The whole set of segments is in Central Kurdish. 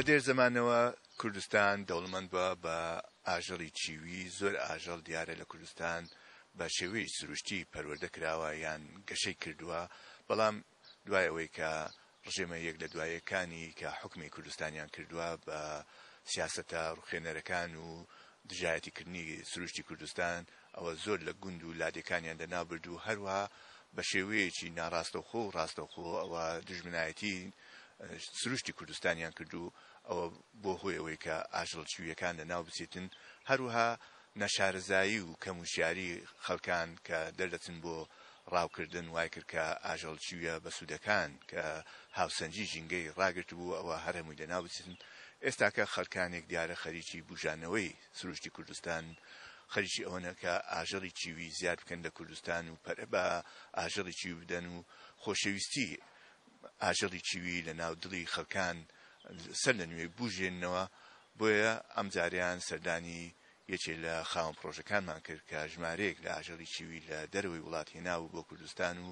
لە دێر زمانەوە کوردستان دەوڵمەند بە بە ئاژەڵی چیوی زۆر ئاژەڵ دیارە لە کوردستان بە شێوەی سروشتی پەروەردە کراوە یان گەشەی کردووە بەڵام دوای ئەوەی کە ڕژێمە یەک لە دوایەکانی کە حکمی کوردستانیان کردووە بە سیاسەتە ڕوخێنەرەکان و دژایەتیکردنی سروشتی کوردستان ئەوە زۆر لە گوند و لادەکانیان دەنابرد و هەروە بە شێوەیەکی ناڕاستەخۆ و ڕاستەخۆ ئەوە دژمنایەتی سروشتی کوردستانیان کردو ئەوە بۆ هۆی ئەوەی کە ئاژەڵچویەکان لە ناو بچێتن هەروها نەشارزایی و کەموشیاری خەڵکان کە دەردەچن بۆ ڕاوکردن وای کرد کە ئاژەڵچویە بە سوودەکان کە هاوسەنجی ژینگەی ڕاگررت بوو ئەوە هەرەمووی لە ناو بچن ئێستاکە خەلکانێک دیارە خەریکی بژانەوەی سروشتی کوردستان خەریکی ئەوەنە کە ئاژەڵی چیوی زیاد بکەن لە کوردستان و پەرە بە ئاژەڵی چی بدەن و خۆشەویستی ئاژەڵی چیوی لە ناو دڵی خەکان سەر لە نوێ بژێنەوە بۆیە ئەم جاریان سەردانی یەکێ لە خاوم پرۆژەکانمان کرد کە ژمارەیەک لە ئاژەڵی چیوی لە دەروی وڵاتی ناو بۆ کوردستان و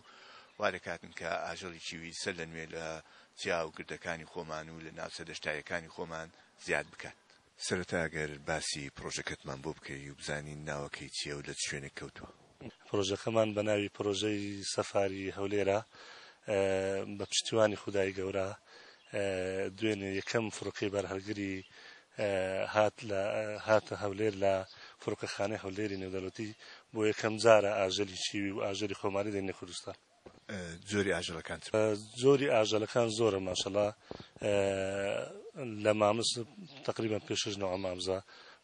وارەکاتن کە ئاژەڵی چیوی سەر لە نوێ لە چیا و گردەکانی خۆمان و لە ناوسە دەشتایەکانی خۆمان زیاد بکات سەرتاگەر باسی پرۆژەکەتمان بۆ بکەی و بزانین ناوەکەی چیە و لە شوێنە کەوتووە پرۆژەکەمان بە ناوی پرۆژەی سەفاری هەولێرە بە پشتیوانی خودای گەورە دوێنێ یەکەم فرقی بەرهەرگری هات لە هاتە هەولێر لە فرقەخانەی هەولێری نێودەڵەتی بۆ یەکەم جارە ئاژەلی چیوی و ئاژەری خۆماری دێنێ کوردستان زۆری ئاژەلەکان زۆری ئاژەلەکان زۆرە ماشەڵا لە مامز تقریبان پێشش نەوە مامزە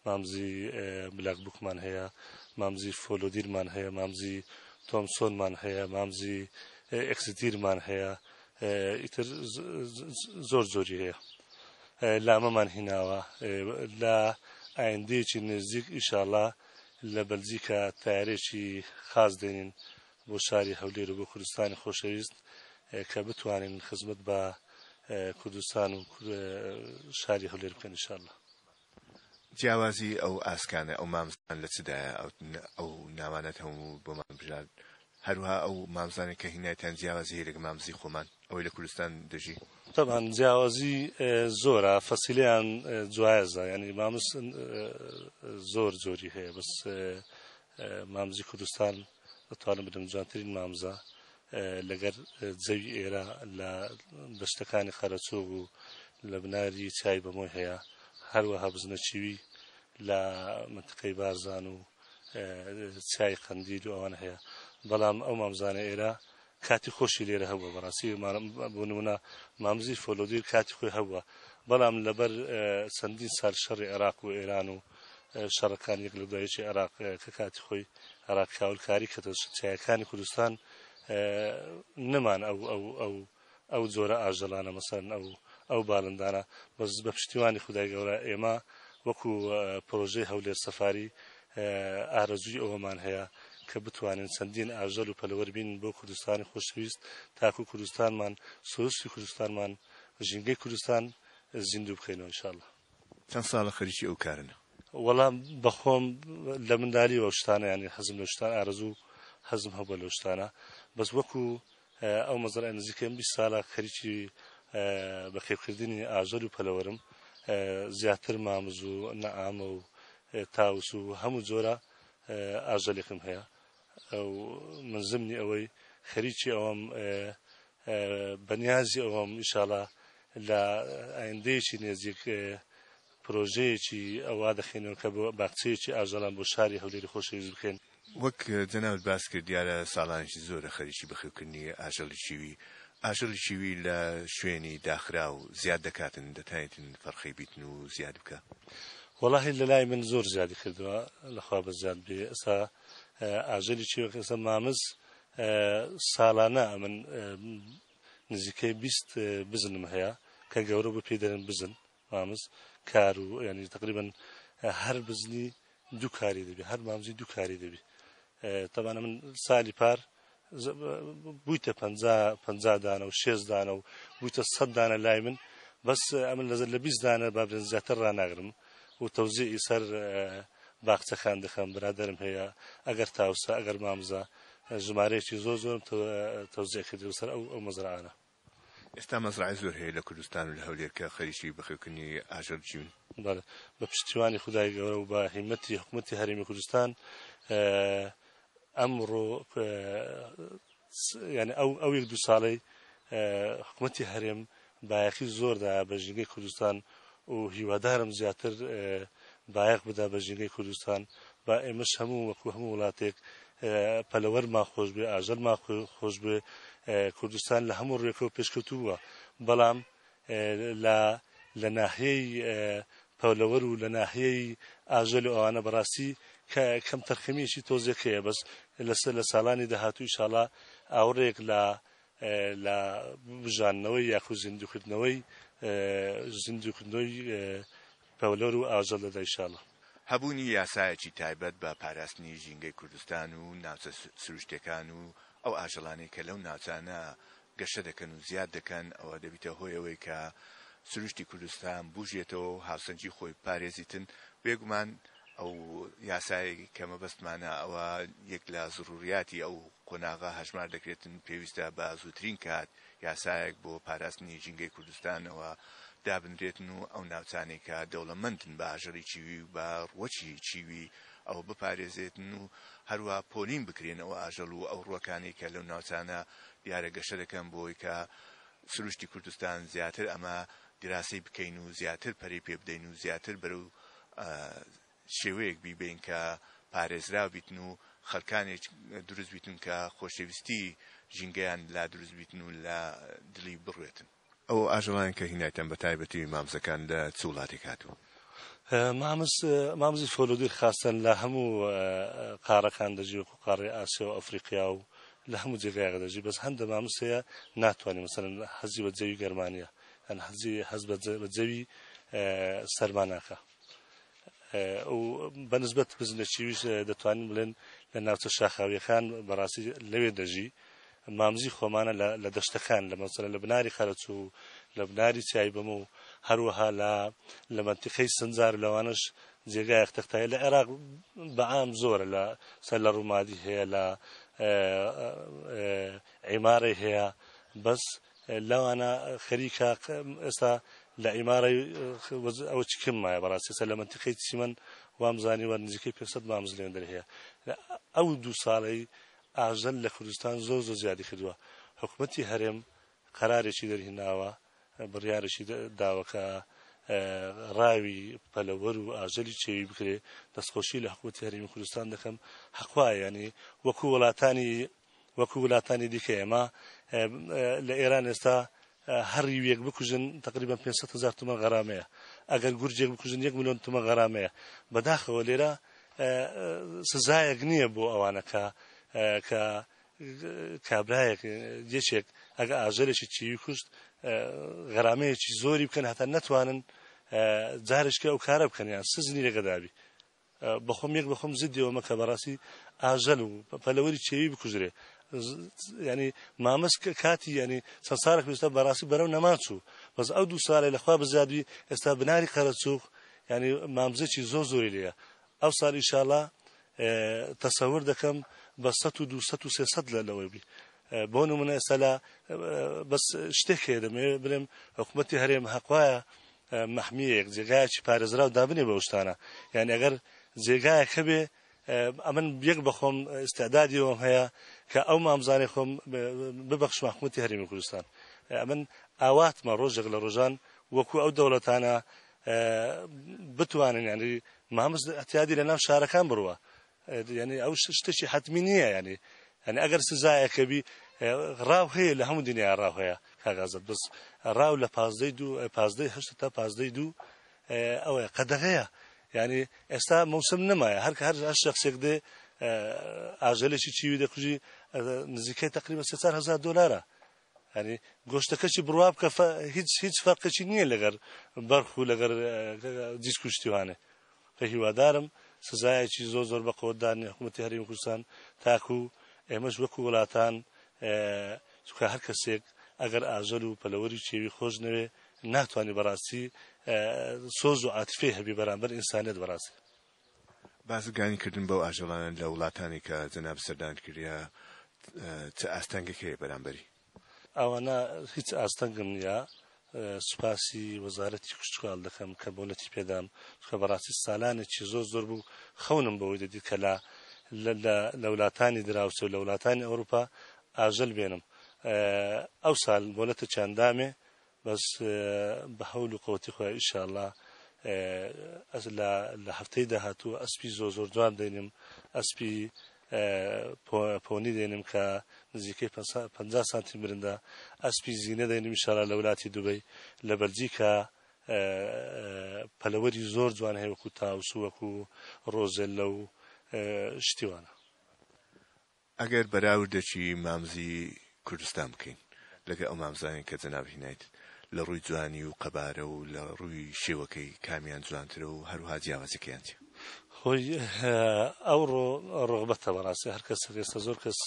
مامزی بلاک بوکمان هەیە مامزی فۆلۆدیرمان هەیە مامزی تۆمسۆنمان هەیە مامزی ئەکسیتیرمان هەیە ئیتر زۆر زۆری هەیە لامەمان هیناوە لە ئایندێکی نزیک ئیشاڵە لە بەلجیکە تارێکی خاز دێنین بۆ شاری هەولێر و بۆ کوردستانی خۆشەویست کە بتوانین خزمەت بە کوردستان و شاری هەولێر بکەن ئیشاءالله جیاوازی ئەو ئاسکانە ئەو مامزان لە چدایە ئەو نامانەت هەموو بۆمان بژار هەروها ئەو مامزانێک کە هینایەتیان جیاوازی هێرگ مامزی خۆمان ئەوەی لە کوردستان دەژی تەبان جیاوازی زۆرە فەسیلیان جوایەزدا ینی مامز زۆر زۆری هەیە بەس مامزی کوردستان دەتوانم بدەم جوانترین مامزە لەگەر جەوی ئێرە لە دەشتەکانی خەرەچۆ بوو لە بناری چای بەمۆی هەیە هەروەها بزنەچیوی لە منتقەی بارزان و چای قندیل و ئەوان هەیە بەڵام ئەو مامزانە ئێرە کاتی خۆشی لێرە هەبووە بەڕاستی بۆ نمونە مامزی فۆلۆدیر کاتی خۆی هەبووە بەڵام لەبەر چەندین سال شەڕی عێراق و ئێران و شەڕەکان یەک لە دوایەکی عراق کە کاتی خۆی عراق کاولکاری کەتەچایەکانی کوردستان نەمان ئەو ئەو ئەو ئەو زۆرە ئاژەلانە مەسەن ئەو ئەو باڵندانە بەز بە پشتیوانی خدای گەورە ئێمە وەکو پرۆژەی هەولێر سەفاری ئارەزوی ئەوەمان هەیە کە بتوانین چەندین ئاژەل و پەلەوەربین بۆ کوردستانی خۆشویست تاکو کوردستانمان سۆسی کوردستانمان ژینگەی کوردستان زیندوو بخینەوە شله چەند ساڵە خەریکی ئەو کارنە وەڵام بەخۆم لە مندالیەوە شتانە ینی حەزم لە شتان ئارزوو حەزم هەبە لە شتانە بەس وەکو ئەو مەزرە نزیکەم بی ساڵە خەریکی بەخێبکردنی ئاژەل و پەلەوەرم زیاتر مامز و نەعامە و تاوس و هەموو جۆرە ئاژەلێکم هەیە من زمنی ئەوەی خەریکی ئەوەم بەنیازی ئەوەم ئیشاڵە لە ئایندەیەکی نێزیک پرۆژەیەکی ئەوە دەخێنەوە کە بۆ باقچەیەکی ئاژەڵان بۆ شاری هەولێری خۆشەویست بخێن وەک جەناوت باس کرد دیارە ساڵانشی زۆرە خەریکی بخێوکردنی ئاژەڵی چیوی ئاژەڵی چیوی لە شوێنی داخرا و زیاد دەکاتن دەتانێتن فەرخی بیتن و زیاد بکە وەڵاهی لە لای من زۆر زیادی کردووە لەخوا بە زیاد بێ ئێستا ئاژەلی چێخێسە مامز ساڵانە من نزیکەی بیست بزنم هەیە کە گەورە بۆ پێ دەرن بزن مامز کار و ینی تقریبا هەر بزنی دوو کاری دەبی هەر مامزی دوو کاری دەبی تەوانە من سالی پار بوویتە پ دانە و شێز دانە و بوویتە سەد دانە لای من بەس ئەمن لەزر لە بیست دانە بابرن زیاتر ڕناگرم و تەوزیعی سەر باخچەخان دەخەم برادرم هەیە ئەگەر تاوسە ئەگەر مامزە ژمارەیەکی زۆر زۆرم تەوزیەکە دیوسەر ئەو ئەو مەزرانە ئێستا مەزرای زۆر هەیە لە کوردستان و لە هەولێرکە خەریکی بەخێکننی ئاژەر جیون بە پشتیوانی خدای گەورە و بە هیمەتی حکوومەتتی هەرمی کوردستان ئەمڕۆ ینی ئەو ئەو یەک دو ساڵەی حکوومەتتی هەرێم بایەخی زۆردا بە ژنگەی کوردستان و هیوادارم زیاتر بایەق بدا بە ژینگەی کوردستان با ئێمەش هەموو وەکو هەموو وڵاتێک پەلەوەەر ما خۆش بێ ئاژەر ما خۆش بێ کوردستان لە هەموو ڕێکەوە پێشکەوتووە بەڵام لە ناحەیە پەولەوەەر و لە ناحەیە ئاژەل ئەوانە بەڕاستی کە کەم تەرخەمیشی تۆزیەکەیە بەس لەسەر لە ساڵانی داهاتوی شاڵا ئاورێک لە لە بژانەوەی یاخو زیندوکردنەوەی زیندوکردنەوەی پەولۆر و ئاژەڵ دەدەیشاڵە هەبوونی یاسایەکی تایبەت بە پاراستنی ژینگەی کوردستان و ناوچە سروشتەکان و ئەو ئاژەڵانەی کە لەو ناوچانە گەشە دەکەن و زیاد دەکەن ئەوە دەبیتە هۆیەوەی کە سروشتی کوردستان بژێتەوە هاوسەنجی خۆی پارێزیتن بێگومان ئەو یاسایی کەمە بەستمانە ئەوە یەک لە زڕوریاتی ئەو قۆناغا هەژمار دەکرێتن پێویستە بە زووترین کات یاسایەک بۆ پاراستنی ژینگەی کوردستانەوە دابنرێتن و ئەو ناوچانێکە دەوڵەمەندن بە ئاژەری چیوی و بە ڕوەچی چیوی ئەو بپارێزێتن و هەروە پۆلین بکرێنەوە ئاژەڵ و ئەو ڕوەکانی کە لەو ناوچانە دیارە گەشە دەکەم بۆی کە سروشتی کوردستان زیاتر ئەمە دراسی بکەین و زیاتر پەری پێ بدەین و زیاتر بەرەو شێوەیەک بیبین کە پارێزرا بیتن و خەلکانێک دروست بیتن کە خۆشەویستی ژینگەیان لا دروست بیتن و لە دلی بڕێتن ئەو ئاژەڵیان کە هینایەن بە تایبەتی مامزەکان لە چ وڵاتی هاتووە مامز مامزی فۆلۆدی خاستن لە هەموو قارەکان دەژی و قوقاڕی ئاسیا و ئەفریقیا و لە هەموو جێگایەکە دەژی بەس هەندە مامسەیە ناتوانانی مەسەرن حەزی بە جەوی گەرمانیا ئەن حەزی حەز بە جەوی سەرماناکە بە نسبەت بزنە چیویش دەتوانین بڵێن لە ناوچە شاخاویەکان بەڕاستی لەوێ دەژی مامزی خۆمانە لە دەشتەکان لە مەسەر لە بناری خەرچ و لە بناری چای بم و هەروەها لە لە منتیقەی سنجار لەوانش جێگایەک تەختایە لە عێراق بەعام زۆرە لە سەر لە ڕوومادی هەیە لە عیمارەی هەیە بەس لەوانە خەریکە ئێستا لە ئیمارەی ئەوە چکم مایە بەڕاستی سە لە منتیقەی چیمەن وامزانی وە نزیکەی پێ مامز لێندر هەیە ئەو دوو ساڵەی ئاژەل لە کوردستان زۆر زۆر زیادی کردووە حکوومەتتی هەرێم قرارێکی دەرهێناوە بڕیارێکی داوەکە ڕاوی پەلەوەر و ئاژەلی چێوی بکرێ دەستخۆشی لە حکوومەتتی هەرێمی کوردستان دەکەم حەخوای ینی وەکو وڵاتانی وەکو وڵاتانی دیکە ئێمە لە ئێران ئێستا هەڕیویەک بکوژن تقریبا 500 هزار تومە غەرامەیە ئەگەر گورجێک بکوژن 1 میلیۆن تومە غەرامەیە بەداخەوە لێرە سزایەک نییە بۆ ئەوانەکە کە کابراایەک جێچێک ئەگە ئاژەرێکی چیوی کوشت غەرامەیەکی زۆری بکەن هەتا نتوانن جارشکە ئەو کارە بکەنیان سزنی لەگەدابی بەخۆم یەک بەخۆم زیدیەوەمە کە بەڕاستی ئاژەل و پەلەوەری چێوی بکوژرێ ینی مامەسکە کاتی ینی سەسارێک وێستا بەڕاستی بەرەو نەماچوو بەس ئەو دوو ساڵی لەخوا بزیادوی ئێستا بناری قەرەچوخ ینی مامزەی زۆ زۆری لەیە ئەو ساڵ ئیشاڵە تەسەور دەکەم بە سە لە لەوەی بی بۆ نمونە ئێستا بەس شتێک هەیە دەمێ برم حکوومەتتی هەرێم هەقوایە مەحمیەک جێگایکی پارێزرا و دابنێ بە شتانە یان ئەگەر جێگایە خەبێ ئەمن یەک بەخۆم ئستعدادیەوەم هەیە کە ئەو مامزانێ خۆم ببەخش مەحکوومەتتی هەرێمی کوردستان ئەمن ئاواتمە ڕۆژێک لە ڕۆژان وەکو ئەو دەوڵەتانە بتوانن یانری مامز ئەتیادی لە ناو شارەکان بڕوە ینی ئەو شتێکی حتمی نییە ینی ئەنی ئەگەر سزایەکەبی ڕاو هەیە لە هەموو دنیا ڕاو هەیە کاگازت بس ڕاو لە پازدەی دوو پازدەی هەشت تا پازدەی دوو ئەوەیە قەدەغەیە ینی ئێستا موسم نمایە هەر هەر شخصێک دێ ئاژەلێکی چیوی دەکوژی نزیکەی تقریبە 4 دلارە هەنی گۆشتەکەی بڕوا بکە هیچ هیچ فەرقەی نییە لەگەر بەرخ و لەگەر دیسکوشتیوانێ هیوادارم سزایەکی زۆ زۆر بە قۆدانی حکوومەتی هەرمی کوردستان تاکو ئێمەش وەکو وڵاتان چکە هەر کەسێک ئەگەر ئاژەل و پەلەوەری چێوی خۆش نەوێ ناتوانانی بەڕاستی سۆز و عاتفێ هەبی بەرامبەر ئینسانێت بەڕاستی بازگانی کردن بەو ئاژەڵانن لە وڵاتانی کە جەناب سەردان کردیا چ ئاستەنگەکەی بەرامبەری ئەوانە هیچ ئاستەنگم نیە سوپاسی وەزارەتی خوشتقال دەکەم کە بۆنەتی پێدام کە بەڕاستی سالانێکی زۆر زۆر بوو خەونم بەوەی دەدیت کە لە لە وڵاتانی دراوسە و لە وڵاتانی ئەوروپا ئاژەل بێنم ئەو سال بۆلەتە چنددامێ بەس بە هەول و قوتی خۆی ئیشاءله ئەس لە هەفتەی داهاتوو ئەسپی زۆ زۆر جوان دێنم ئەسپی پۆنی دێنم کە نزیکەی پ سانتی برندە ئەسپی زیینە دەێنم شارە لە ولاتی دوبی لە بەرجیکە پەلەوەری زۆر جوان هەیەوەکو تاوسوەکو ڕۆزل لەو شتیوانە ئەگەر بەراوردەچی مامزی کوردستان بکەین لەگە ئەو مامزانین کە جەناوهینیت لە ڕووی جوانی و قەبارە و لە ڕووی شێوەکەی کامیان جوانترە و هەروها جیاوازەکەیان چی خۆی ئەوڕۆ ڕغبەتە بەڕاستی هەر کەس ئێستا زۆر کەس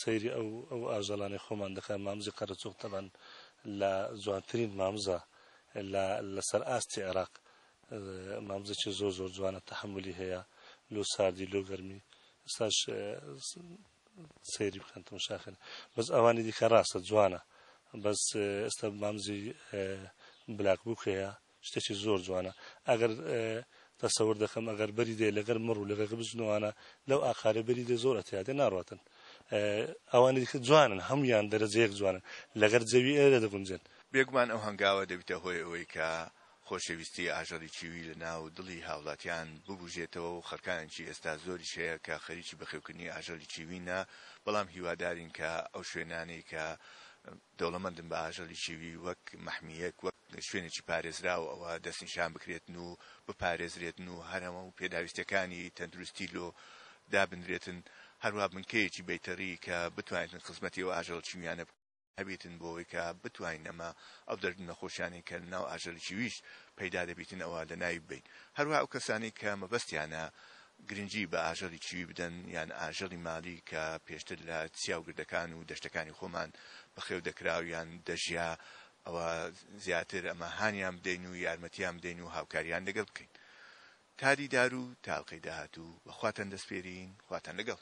سەیری ئەو ئەو ئاژەلانی خۆمان دەکەن مامزی قەرەچوق تەمان لە جوانترین مامزە لەسەر ئاستی عێراق مامزێکی زۆر زۆر جوانە تەحملی هەیە لۆ ساردی لۆ گەرمی ئستاش سەیری بکەن تەماشاخن بەس ئەوانی دیکە ڕاستە جوانە بەس ئێستا مامزی بلاک بووکەیە شتێکی زۆر جوانە ئەگەر تەسەور دەخەم ئەگەر بەری دێ لەگەر مڕ و لەگەر بزنوانە لەو ئاخارە بەری دێ زۆر ئەتیادێ ناڕاتن ئەوانی دیکە جوانن هەمویان دەرەجەیەک جوانن لەگەر جەوی ئێرە دەگونجێن بێگومان ئەو هەنگاوە دەبیتە هۆی ئەوەی کە خۆشەویستی ئاژەڵی چیوی لە ناو دڵی هاوڵاتیان ببژێتەوە و خەرکانێکی ئێستا زۆری شەیە کە خەریکی بەخێوکردنی ئاژەڵی چیوینە بەڵام هیوادارین کە ئەو شوێنانی کە دەوڵەمەندن بە ئاژەڵیشیوی وەک مەحمیەک وەک شوێنێکی پارێزراوە ئەوە دەستنیشان بکرێتن و بپارێزرێتن و هەرەمە و پێداویستەکانی تەندروستی لۆ دابنرێتن هەروە بنکەیەکی بەیتەری کە بتوانێتن خزمەتی و ئاژەڵ چیمیانە هەبێتن بۆەوەی کە بتوانین ئەمە ئەو دەرد نەخۆشیانی کە ناو ئاژەڵی چیویش پەیدا دەبیتن ئەوە لە ناوی بین هەروە ئەو کەسانی کە مەبەستیانە گرنگی بە ئاژەڵی چوی بدەن یان ئاژەڵی مالی کە پێشتر لە چیاوگردەکان و دەشتەکانی خۆمان بەخێو دەکراویان دەژیا ئەوە زیاتر ئەمە هاانیان بدەین و یارمەتیان بدەین و هاوکاریان لەگەڵ بکەین کاری دار و تاڵقی داهات و بەخواتەن دەستپێرین خواتەن لەگەڵ.